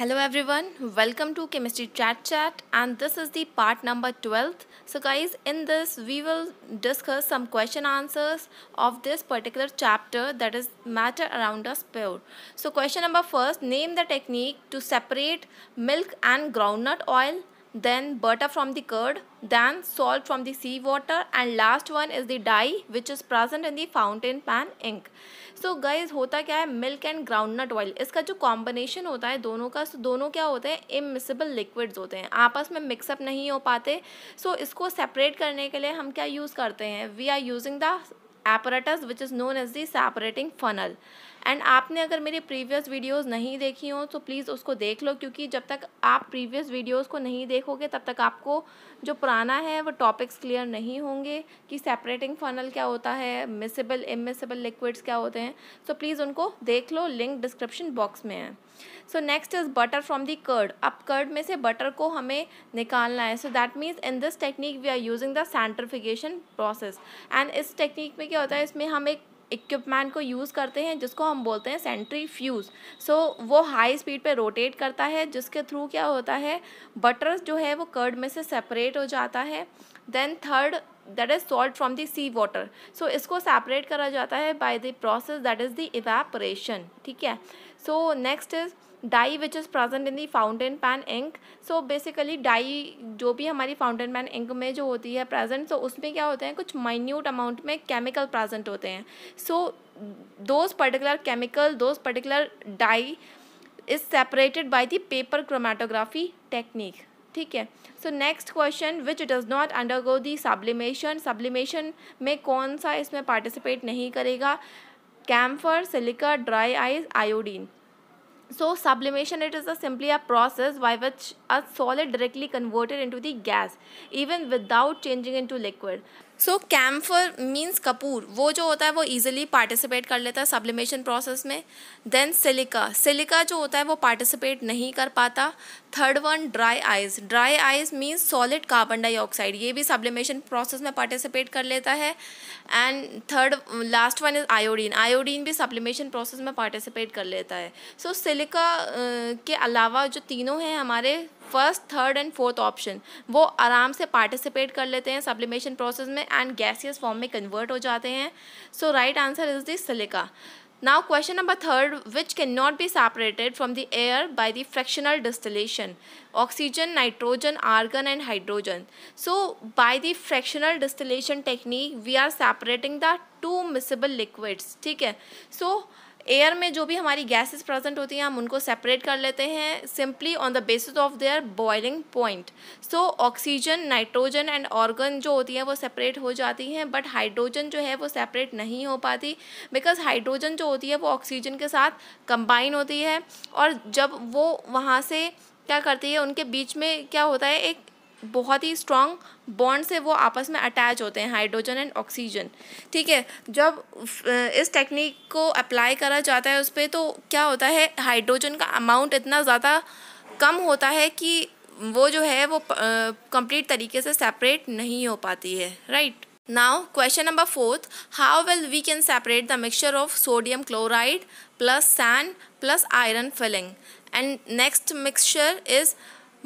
Hello everyone, welcome to Chemistry Chat Chat and this is the part number 12. So guys, in this we will discuss some question answers of this particular chapter that is matter around a sphere. So question number first, name the technique to separate milk and groundnut oil then butter from the curd, then salt from the sea water and last one is the dye which is present in the fountain pen ink. So guys hota kya hai milk and groundnut oil iska jo combination hota hai dono ka so dono kya hote hain immiscible liquids hote hain aapas mein mix-up nahi ho pate so isko separate karne ke liye hum kya use karte hain We are using the apparatus which is known as the separating funnel and आपने अगर मेरी previous videos नहीं देखी हो तो please उसको देख लो क्योंकि जब तक आप प्रीवियस वीडियोस को नहीं देखोगे तब तक आपको जो पुराना है वो टॉपिक्स क्लियर नहीं होंगे कि सेपरेटिंग फनल क्या होता है मिसेबल इमिसेबल लिक्विड्स क्या होते हैं सो so, प्लीज़ उनको देख लो लिंक डिस्क्रिप्शन बॉक्स में है so next is butter from the curd अब कर्ड में से बटर को हमें निकालना है so that means in this technique we are using the centrifugation process and इस टेक्निक में क्या होता है इसमें हम एक इक्विपमेंट को यूज़ करते हैं जिसको हम बोलते हैं सेंट्री फ्यूज़ सो वो हाई स्पीड पे रोटेट करता है जिसके थ्रू क्या होता है बटर जो है वो कर्ड में से सेपरेट हो जाता है then third that is salt from the sea water so इसको सेपरेट करा जाता है by the process that is the evaporation ठीक है so next is dye which is present in the fountain pen ink so basically dye जो भी हमारी fountain pen ink में जो होती है प्रेजेंट सो so उसमें क्या होते हैं कुछ माइन्यूट अमाउंट में केमिकल प्रेजेंट होते हैं so those particular chemical those particular dye is separated by the paper chromatography technique ठीक है so next question which does not undergo the sublimation sublimation में कौन सा इसमें पार्टिसिपेट नहीं करेगा camphor silica dry ice iodine So sublimation it is a simply a process by which a solid directly converted into the gas even without changing into liquid. So camphor means कपूर वो जो होता है वो easily participate कर लेता है sublimation process में देन सिलिका सिलिका जो होता है वो पार्टिसिपेट नहीं कर पाता third one dry ice dry ice means solid carbon dioxide ये भी सब्लिमेशन प्रोसेस में पार्टिसिपेट कर लेता है and third last one is iodine iodine भी सब्लिमेशन प्रोसेस में पार्टिसिपेट कर लेता है सो so, सिलिका के अलावा जो तीनों हैं हमारे first third and fourth option वो आराम से पार्टिसिपेट कर लेते हैं सब्लिमेशन प्रोसेस में एंड गैसियस फॉर्म में कन्वर्ट हो जाते हैं so right answer is this silica now question number third which can not be separated from the air by the fractional distillation oxygen nitrogen argon and hydrogen so by the fractional distillation technique we are separating the two miscible liquids ठीक है सो so, air में जो भी हमारी gases present होती हैं हम उनको सेपरेट कर लेते हैं simply on the basis of their boiling point so oxygen nitrogen and argon जो होती हैं वो सेपरेट हो जाती हैं बट हाइड्रोजन जो है वो सेपरेट नहीं हो पाती बिकॉज हाइड्रोजन जो होती है वो ऑक्सीजन के साथ कंबाइन होती है और जब वो वहाँ से क्या करती है उनके बीच में क्या होता है एक बहुत ही स्ट्रॉन्ग बॉन्ड से वो आपस में अटैच होते हैं हाइड्रोजन एंड ऑक्सीजन ठीक है जब इस टेक्निक को अप्लाई करा जाता है उस पर तो क्या होता है हाइड्रोजन का अमाउंट इतना ज़्यादा कम होता है कि वो जो है वो कंप्लीट तरीके से सेपरेट नहीं हो पाती है right right? Question number fourth how how we can separate the mixture of sodium chloride plus plus plus iron filing and next mixture is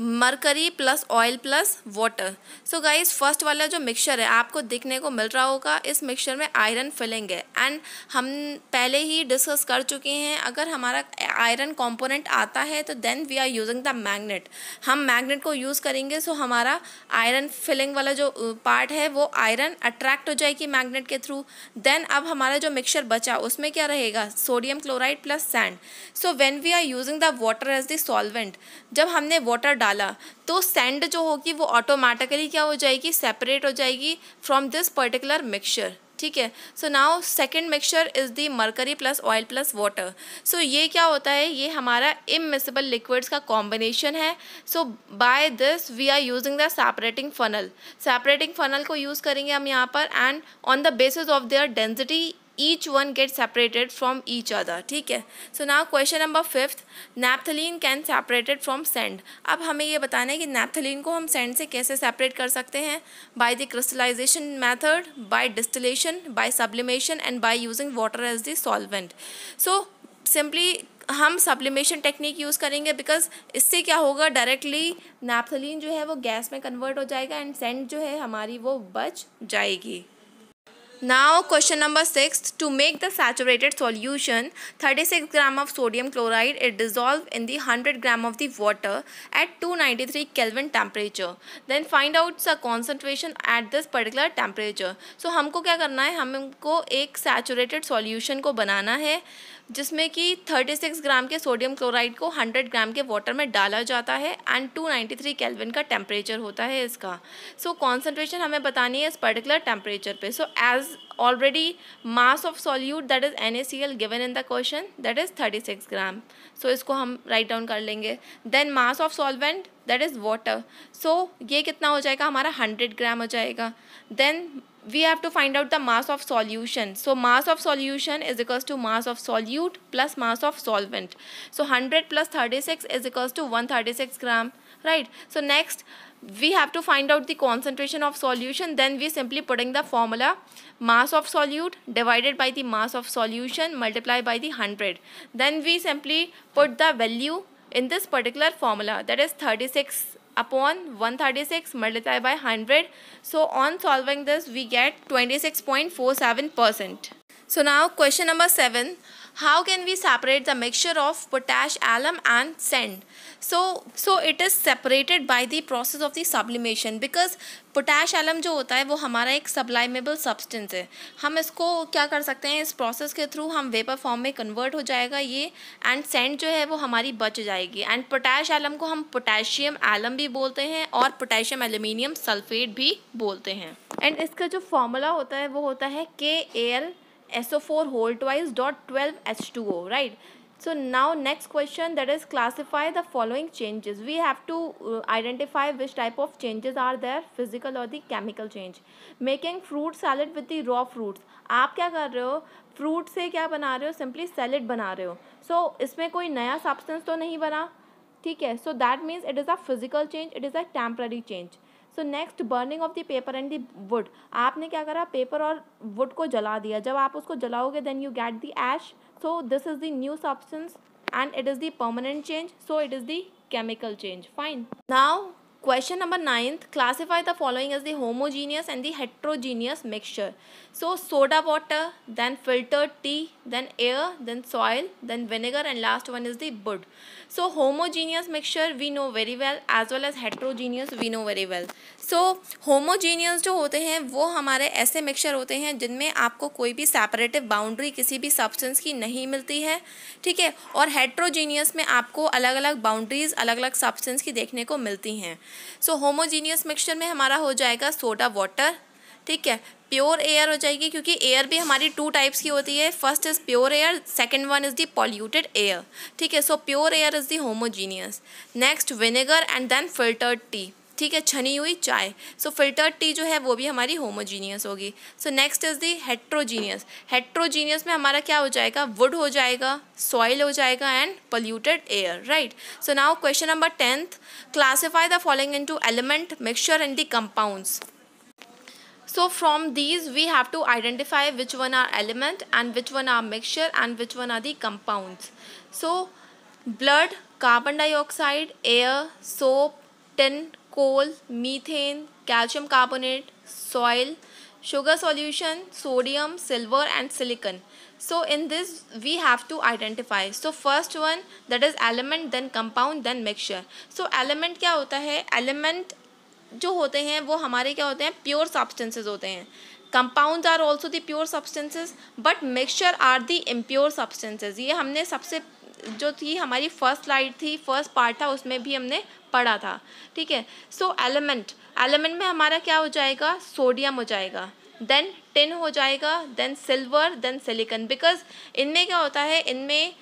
mercury plus oil plus water so guys first वाला जो mixture है आपको दिखने को मिल रहा होगा इस mixture में आयरन फिलिंग है एंड हम पहले ही डिस्कस कर चुके हैं अगर हमारा आयरन कंपोनेंट आता है तो then we are using the magnet हम मैग्नेट को यूज़ करेंगे सो so हमारा आयरन फिलिंग वाला जो पार्ट है वो आयरन अट्रैक्ट हो जाएगी मैगनेट के थ्रू देन अब हमारा जो मिक्सचर बचा उसमें क्या रहेगा sodium chloride plus sand so when we are using the water as the solvent जब हमने वाटर डाला तो सेंड जो होगी वो ऑटोमेटिकली क्या हो जाएगी सेपरेट हो जाएगी फ्रॉम दिस पर्टिकुलर मिक्सचर ठीक है so now second mixture is the mercury plus oil plus water so ये क्या होता है ये हमारा इमिसिबल लिक्विड्स का कॉम्बिनेशन है so by this we are using the separating funnel separating funnel को यूज़ करेंगे हम यहाँ पर and on the basis of their density each one get separated from each other ठीक है so now question number fifth naphthalene can separated from sand अब हमें ये बताना है कि नैप्थलीन को हम सेंड से कैसे सेपरेट कर सकते हैं by the crystallization method by distillation by sublimation and by using water as the solvent so simply हम सब्लिमेशन टेक्निक यूज़ करेंगे बिकॉज इससे क्या होगा डायरेक्टली नैप्थलीन जो है वो गैस में कन्वर्ट हो जाएगा एंड सेंड जो है हमारी वो बच जाएगी Now question number 6 to make the saturated solution 36 gram of sodium chloride is dissolved in the 100 gram of the water at 293 Kelvin temperature then find out the concentration at this particular temperature so हमको क्या करना है हमको एक saturated solution को बनाना है जिसमें कि 36 ग्राम के सोडियम क्लोराइड को 100 ग्राम के वाटर में डाला जाता है एंड 293 कैलविन का टेम्परेचर होता है इसका सो so, कॉन्सेंट्रेशन हमें बतानी है इस पर्टिकुलर टेम्परेचर पे so as already mass of solute that is N A C L given in the question that is thirty six gram so इसको हम राइट डाउन कर लेंगे then mass of solvent that is water so ये कितना हो जाएगा हमारा hundred gram हो जाएगा then we have to find out the mass of solution. So mass of solution is equals to mass of solute plus mass of solvent. So 100 plus 36 is equals to 136 gram, right? So next we have to find out the concentration of solution. Then we simply putting the formula mass of solute divided by the mass of solution multiplied by the 100. Then we simply put the value in this particular formula that is 36 upon 136 multiplied by 100. So on solving this we get 26.47%. So now question number 7. how can we separate the mixture of potash alum and sand so so it is separated by the process of the sublimation because potash alum जो होता है वो हमारा एक सब्लाइमेबल substance है हम इसको क्या कर सकते हैं इस प्रोसेस के थ्रू हम वेपर फॉर्म में कन्वर्ट हो जाएगा ये एंड सेंट जो है वो हमारी बच जाएगी एंड पोटैश एलम को हम पोटेशियम एलम भी बोलते हैं और पोटेशियम एल्यूमिनियम सल्फेट भी बोलते हैं एंड इसका जो फॉर्मूला होता है वो होता है K A L SO4 whole twice dot 12 H2O, right? So now next question that is classify the following changes. We have to uh, identify which type of changes are there physical or the chemical change. Making fruit salad with the raw fruits. आप क्या कर रहे हो fruit से क्या बना रहे हो सिंपली सैलड बना रहे हो सो so, इसमें कोई नया सब्सटेंस तो नहीं बना ठीक है so that means it is a physical change it is a temporary change so next burning of the paper and the wood आपने क्या करा पेपर और वुड को जला दिया जब आप उसको जलाओगे then you get the ash so this is the new substance and it is the permanent change so it is the chemical change fine now question number ninth classify the following as the homogeneous and the heterogeneous mixture so soda water then filter tea then air then soil then vinegar and last one is the wood so homogeneous mixture we know very well as well as heterogeneous we know very well so homogeneous जो होते हैं वो हमारे ऐसे mixture होते हैं जिनमें आपको कोई भी सेपरेटिव बाउंड्री किसी भी सब्सटेंस की नहीं मिलती है ठीक है और हेट्रोजीनियस में आपको अलग अलग बाउंड्रीज अलग अलग सब्सटेंस की देखने को मिलती हैं सो होमोजीनियस मिक्सचर में हमारा हो जाएगा सोडा वाटर ठीक है प्योर एयर हो जाएगी क्योंकि एयर भी हमारी टू टाइप्स की होती है first is pure air second one is the polluted air ठीक है so pure air is the homogeneous next vinegar and then filtered tea ठीक है छनी हुई चाय सो फिल्टर्ड टी जो है वो भी हमारी होमोजीनियस होगी so next is the heterogeneous heterogeneous में हमारा क्या हो जाएगा वुड हो जाएगा सॉइल हो जाएगा and polluted air right so now question number tenth classify the following to element mixture and the compound so from these we have to identify which one are element and which one are mixture and which one are the compounds so blood carbon dioxide air soap tin coal methane calcium carbonate soil sugar solution sodium silver and silicon so in this we have to identify so first one that is element then compound then mixture so element क्या होता है element जो होते हैं वो हमारे क्या होते हैं प्योर सब्सटेंसेज होते हैं compound are also the pure substances but mixture are the impure substances ये हमने सबसे जो थी हमारी फर्स्ट लाइट थी फर्स्ट पार्ट था उसमें भी हमने पढ़ा था ठीक है सो एलिमेंट एलिमेंट में हमारा क्या हो जाएगा सोडियम हो जाएगा देन टिन हो जाएगा then silver then silicon because इनमें क्या होता है इनमें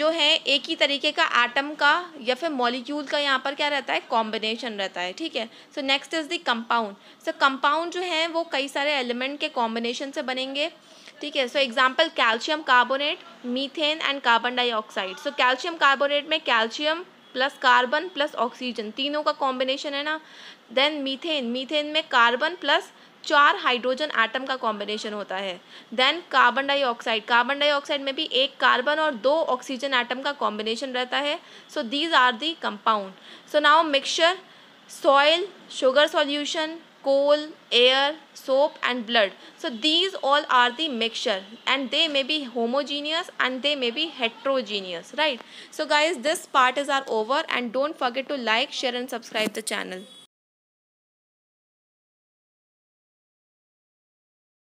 जो है एक ही तरीके का एटम का या फिर मॉलिक्यूल का यहाँ पर क्या रहता है कॉम्बिनेशन रहता है ठीक है so next is the compound so compound जो है वो कई सारे एलिमेंट के कॉम्बिनेशन से बनेंगे ठीक है so example calcium carbonate methane and carbon dioxide so calcium carbonate में calcium plus carbon plus oxygen तीनों का कॉम्बिनेशन है ना देन मीथेन मीथेन में कार्बन प्लस चार हाइड्रोजन आटम का कॉम्बिनेशन होता है then carbon dioxide carbon dioxide में भी एक कार्बन और दो ऑक्सीजन आटम का कॉम्बिनेशन रहता है so these are the compound so now mixture soil sugar solution coal, air, soap and blood. So these all are the mixture and they may be homogeneous and they may be heterogeneous, right? So guys, this part is our over and don't forget to like, share and subscribe the channel.